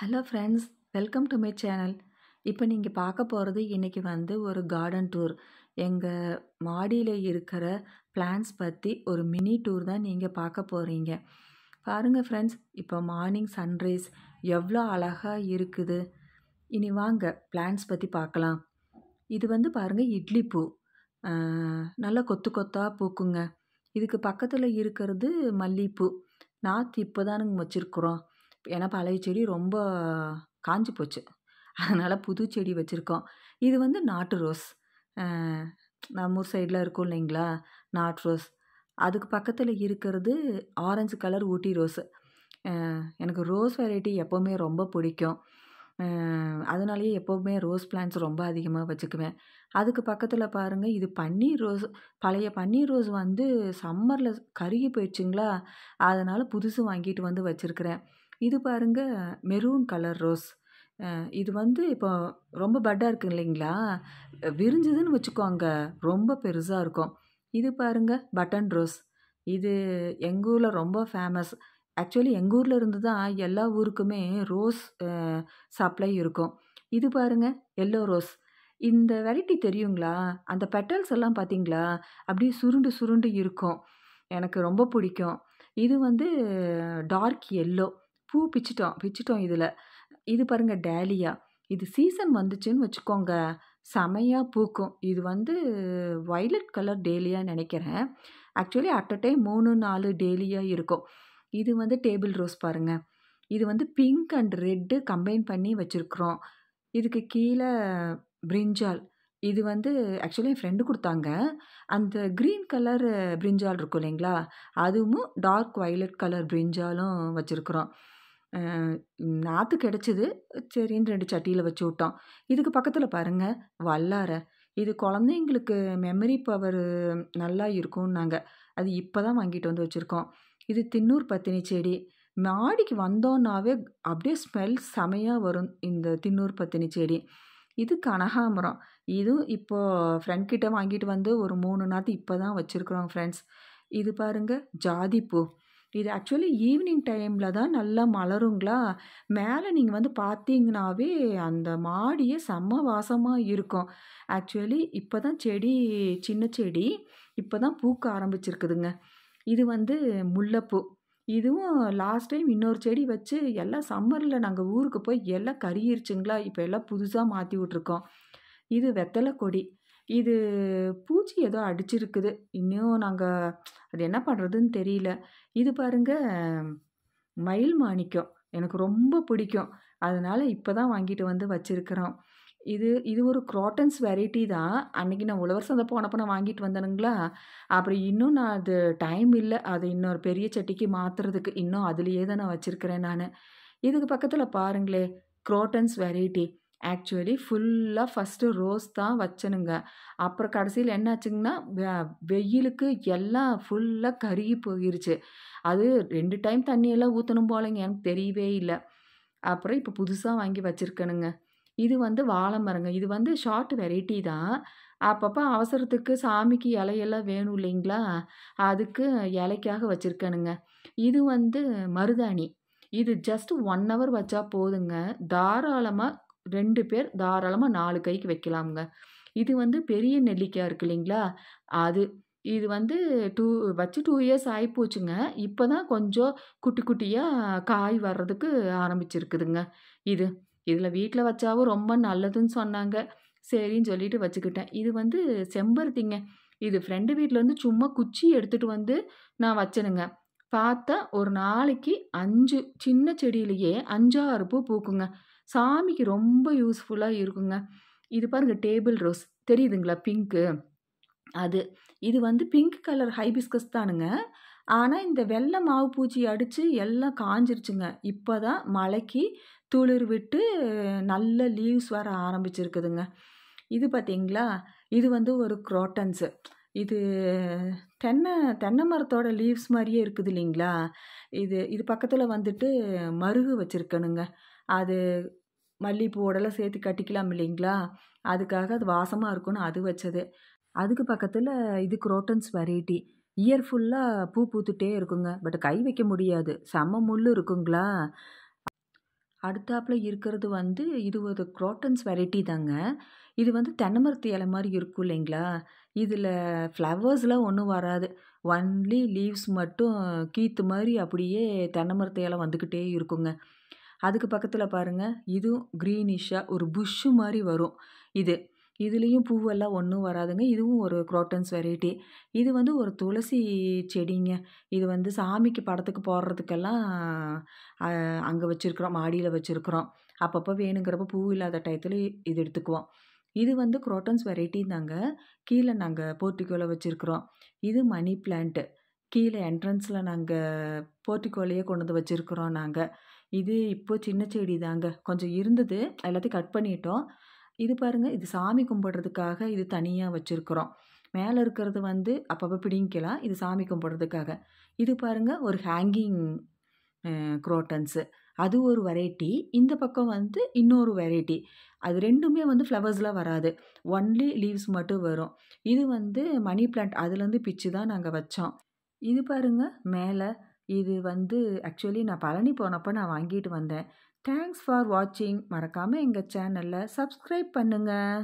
hello friends welcome to my channel இப்போ நீங்கள் பார்க்க போகிறது இன்றைக்கி வந்து ஒரு கார்டன் டூர் எங்கள் மாடியில் இருக்கிற பிளான்ஸ் பற்றி ஒரு மினி டூர் தான் நீங்கள் பார்க்க போகிறீங்க பாருங்கள் ஃப்ரெண்ட்ஸ் இப்போ மார்னிங் சன்ரைஸ் எவ்வளோ அழகாக இருக்குது இனி வாங்க பிளான்ஸ் பற்றி பார்க்கலாம் இது வந்து பாருங்கள் இட்லி பூ நல்லா கொத்து கொத்தாக பூக்குங்க இதுக்கு பக்கத்தில் இருக்கிறது மல்லிகைப்பூ நாற்று இப்போ தானுங்க வச்சுருக்குறோம் ஏன்னா பழைய செடி ரொம்ப காஞ்சி போச்சு அதனால் புது செடி வச்சுருக்கோம் இது வந்து நாட்டு ரோஸ் நம்ம ஊர் சைடில் இருக்கும் இல்லைங்களா நாட்டு ரோஸ் அதுக்கு பக்கத்தில் இருக்கிறது ஆரஞ்சு கலர் ஊட்டி ரோஸு எனக்கு ரோஸ் வெரைட்டி எப்போவுமே ரொம்ப பிடிக்கும் அதனாலேயே எப்போவுமே ரோஸ் பிளான்ட்ஸ் ரொம்ப அதிகமாக வச்சுக்குவேன் அதுக்கு பக்கத்தில் பாருங்கள் இது பன்னீர் ரோஸ் பழைய பன்னீர் ரோஸ் வந்து சம்மரில் கருகி போயிடுச்சுங்களா அதனால் புதுசு வாங்கிட்டு வந்து வச்சுருக்கிறேன் இது பாருங்க மெரூன் கலர் ரோஸ் இது வந்து இப்போ ரொம்ப பட்டாக இருக்குது இல்லைங்களா விரிஞ்சதுன்னு வச்சுக்கோங்க ரொம்ப பெருசாக இருக்கும் இது பாருங்க பட்டன் ரோஸ் இது எங்கள் ஊரில் ரொம்ப ஃபேமஸ் ஆக்சுவலி எங்கள் ஊரில் இருந்து தான் எல்லா ஊருக்குமே ரோஸ் சப்ளை இருக்கும் இது பாருங்கள் எல்லோ ரோஸ் இந்த வெரைட்டி தெரியுங்களா அந்த பெட்டல்ஸ் எல்லாம் பார்த்தீங்களா அப்படியே சுருண்டு சுருண்டு இருக்கும் எனக்கு ரொம்ப பிடிக்கும் இது வந்து டார்க் எல்லோ பூ பிச்சிட்டோம் பிச்சிட்டோம் இதில் இது பாருங்கள் டேலியா இது சீசன் வந்துச்சுன்னு வச்சுக்கோங்க செமையாக பூக்கும் இது வந்து வைலட் கலர் டேலியா நினைக்கிறேன் ஆக்சுவலி அட் அ டைம் மூணு நாலு டேலியாக இருக்கும் இது வந்து டேபிள் ரோஸ் பாருங்கள் இது வந்து பிங்க் அண்ட் ரெட்டு கம்பைன் பண்ணி வச்சுருக்குறோம் இதுக்கு கீழே பிரிஞ்சால் இது வந்து ஆக்சுவலி என் ஃப்ரெண்டு கொடுத்தாங்க அந்த க்ரீன் கலர் பிரிஞ்சால் இருக்கும் இல்லைங்களா அதுவும் டார்க் வைலட் கலர் பிரிஞ்சாலும் வச்சுருக்குறோம் நாற்று கிடச்சிது சரின்னு ரெண்டு சட்டியில் வச்சு விட்டோம் இதுக்கு பக்கத்தில் பாருங்கள் வல்லாரை இது குழந்தைங்களுக்கு மெமரி பவர் நல்லா நாங்கள் அது இப்போ தான் வாங்கிட்டு வந்து வச்சுருக்கோம் இது தின்னூர் பத்தினி செடி மாடிக்கு வந்தோன்னாவே அப்படியே ஸ்மெல் செமையாக வரும் இந்த தின்னூர் பத்தினி செடி இது கனகாமரம் இதுவும் இப்போது ஃப்ரெண்ட் கிட்ட வாங்கிட்டு வந்து ஒரு மூணு நாற்று இப்போ தான் வச்சுருக்குறோம் ஃப்ரெண்ட்ஸ் இது பாருங்கள் ஜாதிப்பூ இது ஆக்சுவலி ஈவினிங் டைமில் தான் நல்லா மலருங்களா மேலே நீங்கள் வந்து பார்த்தீங்கன்னாவே அந்த மாடியே செம்ம வாசமாக இருக்கும் ஆக்சுவலி இப்போ தான் செடி சின்ன செடி இப்போ தான் பூக்க ஆரம்பிச்சிருக்குதுங்க இது வந்து முல்லைப்பூ இதுவும் லாஸ்ட் டைம் இன்னொரு செடி வச்சு எல்லாம் சம்மரில் நாங்கள் ஊருக்கு போய் எல்லாம் கருகிருச்சுங்களா இப்போ எல்லாம் புதுசாக மாற்றி விட்ருக்கோம் இது வெத்தலை கொடி இது பூச்சி ஏதோ அடிச்சிருக்குது இன்னும் நாங்கள் அது என்ன பண்ணுறதுன்னு தெரியல இது பாருங்க மயில் மாணிக்கம் எனக்கு ரொம்ப பிடிக்கும் அதனால் இப்போ தான் வாங்கிட்டு வந்து வச்சுருக்கிறோம் இது இது ஒரு க்ராட்டன்ஸ் வெரைட்டி தான் அன்றைக்கி நான் உழவர் சந்தை போனப்போ நான் வாங்கிட்டு வந்தேனுங்களா அப்புறம் இன்னும் நான் அது டைம் இல்லை அது இன்னொரு பெரிய சட்டிக்கு மாற்றுறதுக்கு இன்னும் அதுலேயே தான் நான் வச்சுருக்கிறேன் நான் இதுக்கு பக்கத்தில் பாருங்களே க்ரோட்டன்ஸ் வெரைட்டி ஆக்சுவலி ஃபுல்லாக ஃபஸ்ட்டு ரோஸ் தான் வச்சனுங்க அப்புறம் கடைசியில் என்னாச்சுங்கன்னா வெ வெயிலுக்கு எல்லாம் ஃபுல்லாக கருகி போயிருச்சு அது ரெண்டு டைம் தண்ணியெல்லாம் ஊற்றணும் போலங்க எனக்கு தெரியவே இல்லை அப்புறம் இப்போ புதுசாக வாங்கி வச்சுருக்கணுங்க இது வந்து வாழை மரங்க இது வந்து ஷார்ட் வெரைட்டி தான் அப்பப்போ அவசரத்துக்கு சாமிக்கு இலையெல்லாம் வேணும் இல்லைங்களா அதுக்கு இலைக்காக வச்சுருக்கணுங்க இது வந்து மருதாணி இது ஜஸ்ட் ஒன் ஹவர் வச்சா போதுங்க தாராளமாக ரெண்டு பேர் தாராளமாக நாலு கைக்கு வைக்கலாமுங்க இது வந்து பெரிய நெல்லிக்காய் இருக்கு இல்லைங்களா அது இது வந்து டூ வச்சு டூ இயர்ஸ் ஆகிப்போச்சுங்க இப்போ தான் கொஞ்சம் குட்டி குட்டியாக காய் வர்றதுக்கு ஆரம்பிச்சிருக்குதுங்க இது இதில் வீட்டில் வச்சாவும் ரொம்ப நல்லதுன்னு சொன்னாங்க சரின்னு சொல்லிட்டு வச்சுக்கிட்டேன் இது வந்து செம்பருத்திங்க இது ஃப்ரெண்டு வந்து சும்மா குச்சி எடுத்துகிட்டு வந்து நான் வச்சனுங்க பார்த்தா ஒரு நாளைக்கு அஞ்சு சின்ன செடியிலேயே அஞ்சாறு பூ பூக்குங்க சாமிக்கு ரொம்ப யூஸ்ஃபுல்லாக இருக்குங்க இது பாருங்கள் டேபிள் ரோஸ் தெரியுதுங்களா பிங்க்கு அது இது வந்து பிங்க் கலர் ஹைபிஸ்கஸ் தானுங்க ஆனால் இந்த வெள்ளை மாவு பூச்சி அடித்து எல்லாம் காஞ்சிருச்சுங்க இப்போ தான் மழைக்கு துளிர் விட்டு நல்ல லீவ்ஸ் வர ஆரம்பிச்சிருக்குதுங்க இது பார்த்திங்களா இது வந்து ஒரு குரோட்டன்ஸு இது தென்னை தென்னை மரத்தோட லீவ்ஸ் மாதிரியே இருக்குது இல்லைங்களா இது இது பக்கத்தில் வந்துட்டு மருகு வச்சுருக்கணுங்க அது மல்லிகைப்பூவோடலாம் சேர்த்து கட்டிக்கலாம் இல்லைங்களா அதுக்காக அது வாசமாக இருக்கும்னு அது வச்சது அதுக்கு பக்கத்தில் இது குரோட்டன்ஸ் வெரைட்டி இயர் ஃபுல்லாக பூ பூத்துட்டே இருக்குங்க பட் கை வைக்க முடியாது செம்ம முள் இருக்குங்களா அடுத்தாப்பில் இருக்கிறது வந்து இது ஒரு குரோட்டன்ஸ் வெரைட்டி தாங்க இது வந்து தென்னமரத்து இலை மாதிரி இருக்கும் இல்லைங்களா இதில் ஃப்ளவர்ஸ்லாம் ஒன்றும் வராது ஒன்லி லீவ்ஸ் மட்டும் கீத்து மாதிரி அப்படியே தென்னை மரத்து இலை வந்துக்கிட்டே இருக்குங்க அதுக்கு பக்கத்தில் பாருங்கள் இதுவும் க்ரீனிஷாக ஒரு புஷ்ஷு மாதிரி வரும் இது இதுலேயும் பூவெல்லாம் ஒன்றும் வராதுங்க இதுவும் ஒரு குரோட்டன்ஸ் வெரைட்டி இது வந்து ஒரு துளசி செடிங்க இது வந்து சாமிக்கு படத்துக்கு போடுறதுக்கெல்லாம் அங்கே வச்சுருக்குறோம் மாடியில் வச்சுருக்குறோம் அப்பப்போ வேணுங்கிறப்ப பூ இல்லாத டயத்தில் இது எடுத்துக்குவோம் இது வந்து குரோட்டன்ஸ் வெரைட்டி தாங்க கீழே நாங்கள் போர்ட்டிக்கோல வச்சுருக்குறோம் இது மணி பிளான்ட்டு கீழே என்ட்ரன்ஸில் நாங்கள் போர்ட்டிக்கோலையே கொண்டு வந்து வச்சுருக்குறோம் நாங்கள் இது இப்போது சின்ன செடி தாங்க கொஞ்சம் இருந்தது எல்லாத்தையும் கட் பண்ணிட்டோம் இது பாருங்கள் இது சாமி கும்பிட்றதுக்காக இது தனியாக வச்சுருக்குறோம் மேலே இருக்கிறது வந்து அப்பப்போ பிடிங்கிக்கலாம் இது சாமி கும்பிட்றதுக்காக இது பாருங்கள் ஒரு ஹேங்கிங் குரோட்டன்ஸு அது ஒரு வெரைட்டி இந்த பக்கம் வந்து இன்னொரு வெரைட்டி அது ரெண்டுமே வந்து ஃப்ளவர்ஸில் வராது ஒன்லி லீவ்ஸ் மட்டும் வரும் இது வந்து மணி பிளான்ட் அதுலேருந்து பிச்சு தான் நாங்கள் வச்சோம் இது பாருங்கள் மேலே இது வந்து ஆக்சுவலி நான் பழனி போனப்போ நான் வாங்கிட்டு வந்தேன் தேங்க்ஸ் ஃபார் வாட்சிங் மறக்காமல் எங்கள் சேனலில் சப்ஸ்கிரைப் பண்ணுங்கள்